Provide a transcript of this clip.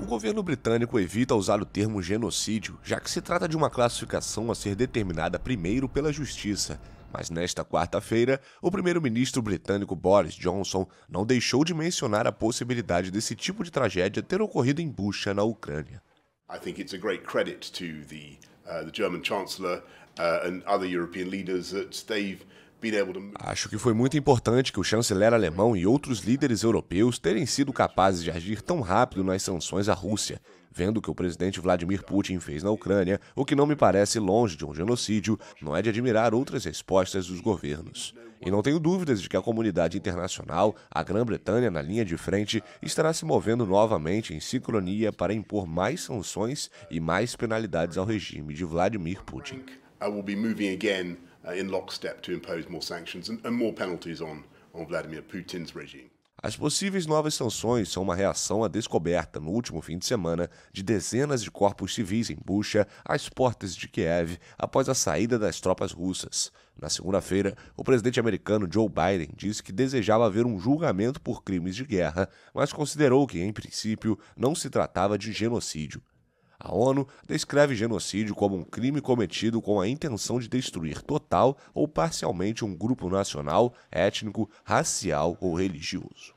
O governo britânico evita usar o termo genocídio, já que se trata de uma classificação a ser determinada primeiro pela justiça. Mas nesta quarta-feira, o primeiro-ministro britânico Boris Johnson não deixou de mencionar a possibilidade desse tipo de tragédia ter ocorrido em Bucha, na Ucrânia. I think it's a great credit to the, uh, the German Chancellor uh, and other European leaders that they've Acho que foi muito importante que o chanceler alemão e outros líderes europeus terem sido capazes de agir tão rápido nas sanções à Rússia, vendo o que o presidente Vladimir Putin fez na Ucrânia, o que não me parece longe de um genocídio, não é de admirar outras respostas dos governos. E não tenho dúvidas de que a comunidade internacional, a Grã-Bretanha na linha de frente, estará se movendo novamente em sincronia para impor mais sanções e mais penalidades ao regime de Vladimir Putin. I will be moving again Uh, in lockstep to impose more sanctions and, and more penalties on, on Vladimir Putin's regime. As possíveis novas sanções são uma reação à descoberta, no último fim de semana, de dezenas de corpos civis em Bucha, às portas de Kiev, após a saída das tropas russas. Na segunda-feira, o presidente americano Joe Biden disse que desejava ver um julgamento por crimes de guerra, mas considerou que, em princípio, não se tratava de genocídio. A ONU descreve genocídio como um crime cometido com a intenção de destruir total ou parcialmente um grupo nacional, étnico, racial ou religioso.